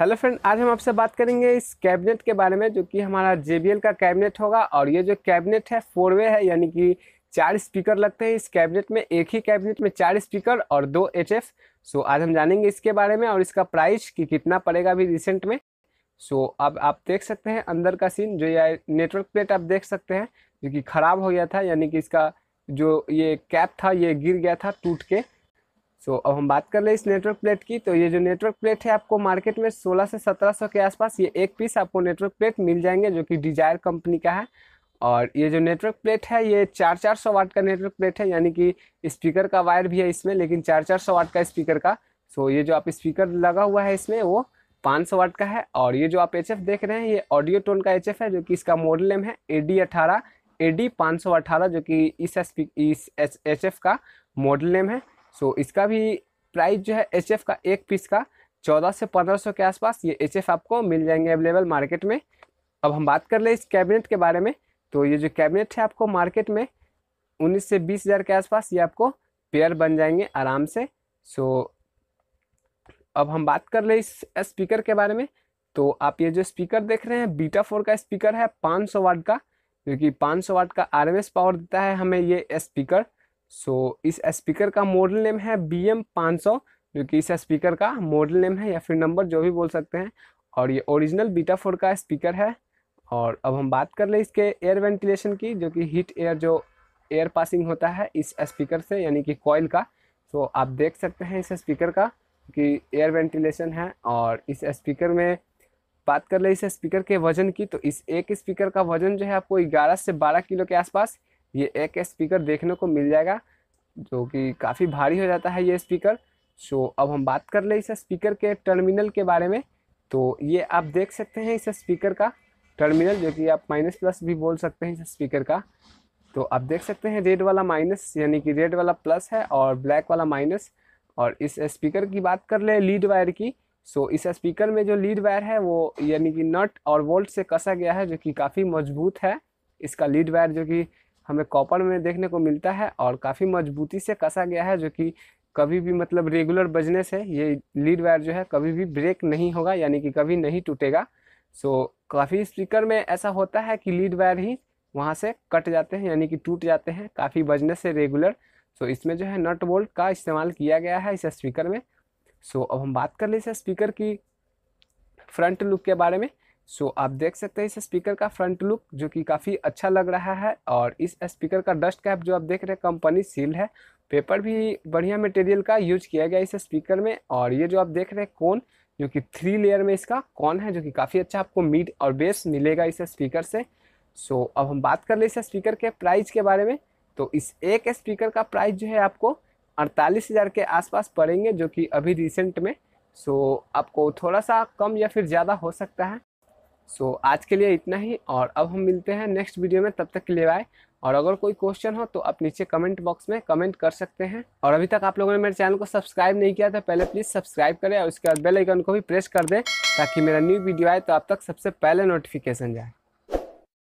hello friend आज हम आपसे बात करेंगे इस कैबिनेट के बारे में जो कि हमारा जे का कैबिनेट होगा और ये जो कैबिनेट है फोर वे है यानी कि चार स्पीकर लगते हैं इस कैबिनेट में एक ही कैबिनेट में चार स्पीकर और दो एच एफ सो आज हम जानेंगे इसके बारे में और इसका प्राइस कि कितना पड़ेगा अभी रिसेंट में सो अब आप देख सकते हैं अंदर का सीन जो ये नेटवर्क प्लेट आप देख सकते हैं जो कि ख़राब हो गया था यानी कि इसका जो ये कैप था ये गिर गया था टूट के सो so, अब हम बात कर ले इस नेटवर्क प्लेट की तो ये जो नेटवर्क प्लेट है आपको मार्केट में 16 से 1700 के आसपास ये एक पीस आपको नेटवर्क प्लेट मिल जाएंगे जो कि डिजायर कंपनी का है और ये जो नेटवर्क प्लेट है ये चार चार सौ वाट का नेटवर्क प्लेट है यानी कि स्पीकर का वायर भी है इसमें लेकिन चार चार सौ वाट का स्पीकर का सो so, ये जो आप स्पीकर लगा हुआ है इसमें वो पाँच सौ वाट का है और ये जो आप एच देख रहे हैं ये ऑडियो टोन का एच है जो कि इसका मॉडल नेम है ए डी अठारह ए डी पाँच सौ अठारह जो कि इस एस इस एच का मॉडल नेम है सो इसका भी प्राइस जो है एच का एक पीस का चौदह से पंद्रह सौ के आसपास ये एच आपको मिल जाएंगे अवेलेबल मार्केट में अब हम बात कर ले इस कैबिनेट के बारे में तो ये जो कैबिनेट है आपको मार्केट में उन्नीस से बीस हज़ार के आसपास ये आपको पेयर बन जाएंगे आराम से सो अब हम बात कर ले इस स्पीकर के बारे में तो आप ये जो स्पीकर देख रहे हैं बीटा फोर का स्पीकर है सौ वाट का क्योंकि पाँच सौ वाट का आर पावर देता है हमें ये स्पीकर सो so, इस स्पीकर का मॉडल नेम है बी एम पाँच सौ जो कि इस स्पीकर का मॉडल नेम है या फिर नंबर जो भी बोल सकते हैं और ये ओरिजिनल बीटा फोर का स्पीकर है और अब हम बात कर लें इसके एयर वेंटिलेशन की जो कि हीट एयर जो एयर पासिंग होता है इस स्पीकर से यानी कि कॉयल का तो आप देख सकते हैं इस स्पीकर का कि एयर वेंटिलेशन है और इस स्पीकर में बात कर ले इस स्पीकर के वज़न की तो इस एक स्पीकर का वज़न जो है आपको 11 से 12 किलो के आसपास ये एक स्पीकर देखने को मिल जाएगा जो कि काफ़ी भारी हो जाता है ये स्पीकर सो अब हम बात कर लें इस स्पीकर के टर्मिनल के बारे में तो ये आप देख सकते हैं इस स्पीकर का टर्मिनल जो कि आप माइनस प्लस भी बोल सकते हैं इस स्पीकर का तो आप देख सकते हैं रेड वाला माइनस यानी कि रेड वाला प्लस है और ब्लैक वाला माइनस और इस स्पीकर की बात कर ले लीड वायर की सो इस स्पीकर में जो लीड वायर है वो यानी कि नट और वोल्ट से कसा गया है जो कि काफ़ी मजबूत है इसका लीड वायर जो कि हमें कॉपर में देखने को मिलता है और काफ़ी मजबूती से कसा गया है जो कि कभी भी मतलब रेगुलर बजने से ये लीड वायर जो है कभी भी ब्रेक नहीं होगा यानी कि कभी नहीं टूटेगा सो काफ़ी स्पीकर में ऐसा होता है कि लीड वायर ही वहाँ से कट जाते हैं यानी कि टूट जाते हैं काफ़ी बजने से रेगुलर सो so, इसमें जो है नट बोल्ट का इस्तेमाल किया गया है इस स्पीकर में सो so, अब हम बात कर ले इस स्पीकर की फ्रंट लुक के बारे में सो so, आप देख सकते हैं इस स्पीकर का फ्रंट लुक जो कि काफ़ी अच्छा लग रहा है और इस स्पीकर का डस्ट कैप जो आप देख रहे हैं कंपनी सील है पेपर भी बढ़िया मटेरियल का यूज किया गया इस स्पीकर में और ये जो आप देख रहे हैं कौन जो कि थ्री लेयर में इसका कौन है जो कि काफ़ी अच्छा आपको मीड और बेस मिलेगा इस स्पीकर से सो so, अब हम बात कर ले इस स्पीकर के प्राइस के बारे में तो इस एक स्पीकर का प्राइस जो है आपको अड़तालीस हज़ार के आसपास पड़ेंगे जो कि अभी रिसेंट में सो so, आपको थोड़ा सा कम या फिर ज़्यादा हो सकता है सो so, आज के लिए इतना ही और अब हम मिलते हैं नेक्स्ट वीडियो में तब तक के लिए बाय और अगर कोई क्वेश्चन हो तो आप नीचे कमेंट बॉक्स में कमेंट कर सकते हैं और अभी तक आप लोगों ने मेरे चैनल को सब्सक्राइब नहीं किया था तो पहले प्लीज़ सब्सक्राइब करें और उसके बाद बेल आइकन को भी प्रेस कर दें ताकि मेरा न्यू वीडियो आए तो आप तक सबसे पहले नोटिफिकेशन जाए